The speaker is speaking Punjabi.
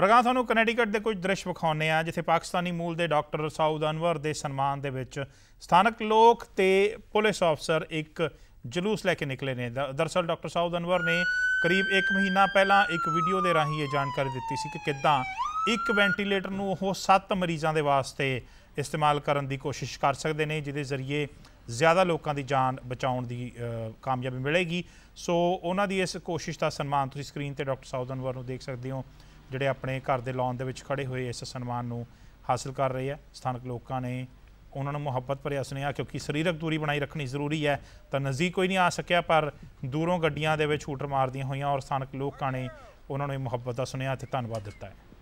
ਰਗਾ ਤੁਹਾਨੂੰ ਕੈਨੇਡੀਕਟ ਦੇ ਕੁਝ ਦ੍ਰਿਸ਼ ਵਿਖਾਉਨੇ ਆ ਜਿੱਥੇ ਪਾਕਿਸਤਾਨੀ ਮੂਲ ਦੇ ਡਾਕਟਰ ਸਾਊਦ ਅਨਵਰ ਦੇ ਸਨਮਾਨ ਦੇ ਵਿੱਚ ਸਥਾਨਕ ਲੋਕ ਤੇ ਪੁਲਿਸ ਅਫਸਰ ਇੱਕ ਜਲੂਸ ਲੈ ਕੇ ਨਿਕਲੇ ਨੇ ਦਰਸਲ ਡਾਕਟਰ ਸਾਊਦ ਅਨਵਰ ਨੇ ਕਰੀਬ 1 ਮਹੀਨਾ ਪਹਿਲਾਂ ਇੱਕ ਵੀਡੀਓ ਦੇ ਰਾਹੀਂ ਇਹ ਜਾਣਕਾਰੀ ਦਿੱਤੀ ਸੀ ਕਿ ਕਿੱਦਾਂ ਇੱਕ ਵੈਂਟੀਲੇਟਰ ਨੂੰ ਉਹ 7 ਮਰੀਜ਼ਾਂ ਦੇ ਵਾਸਤੇ ਇਸਤੇਮਾਲ ਕਰਨ ਦੀ ਕੋਸ਼ਿਸ਼ ਕਰ ਸਕਦੇ ਨੇ ਜਿਹਦੇ ਜ਼ਰੀਏ ਜ਼ਿਆਦਾ ਲੋਕਾਂ ਦੀ ਜਾਨ ਬਚਾਉਣ ਦੀ ਕਾਮਯਾਬੀ ਮਿਲੇਗੀ ਸੋ ਉਹਨਾਂ ਦੀ ਇਸ ਕੋਸ਼ਿਸ਼ ਦਾ ਸਨਮਾਨ ਤੁਸੀਂ ਸਕਰੀਨ ਤੇ ਡਾਕਟਰ ਸਾਊਦ ਅਨਵਰ ਨੂੰ ਦੇਖ ਸਕਦੇ ਹੋ ਜਿਹੜੇ ਆਪਣੇ ਘਰ ਦੇ ਲੌਨ ਦੇ ਵਿੱਚ ਖੜੇ ਹੋਏ ਇਸ ਸਨਮਾਨ ਨੂੰ ਹਾਸਲ ਕਰ ਰਹੇ ਆ ਸਥਾਨਕ ਲੋਕਾਂ ਨੇ ਉਹਨਾਂ ਨੂੰ ਮੁਹੱਬਤ ਭਰਿਆ ਸੁਨੇਹਾ ਕਿਉਂਕਿ ਸਰੀਰਕ ਦੂਰੀ ਬਣਾਈ ਰੱਖਣੀ ਜ਼ਰੂਰੀ ਹੈ ਤਾਂ ਨਜ਼ਦੀਕ ਕੋਈ ਨਹੀਂ ਆ ਸਕਿਆ ਪਰ ਦੂਰੋਂ ਗੱਡੀਆਂ ਦੇ ਵਿੱਚ ਹੂਟਰ ਮਾਰਦੀਆਂ ਹੋਈਆਂ ਔਰ ਸਥਾਨਕ ਲੋਕਾਂ ਨੇ ਉਹਨਾਂ ਨੂੰ ਮੁਹੱਬਤ ਦਾ ਸੁਨੇਹਾ ਤੇ ਧੰਨਵਾਦ ਦਿੱਤਾ ਹੈ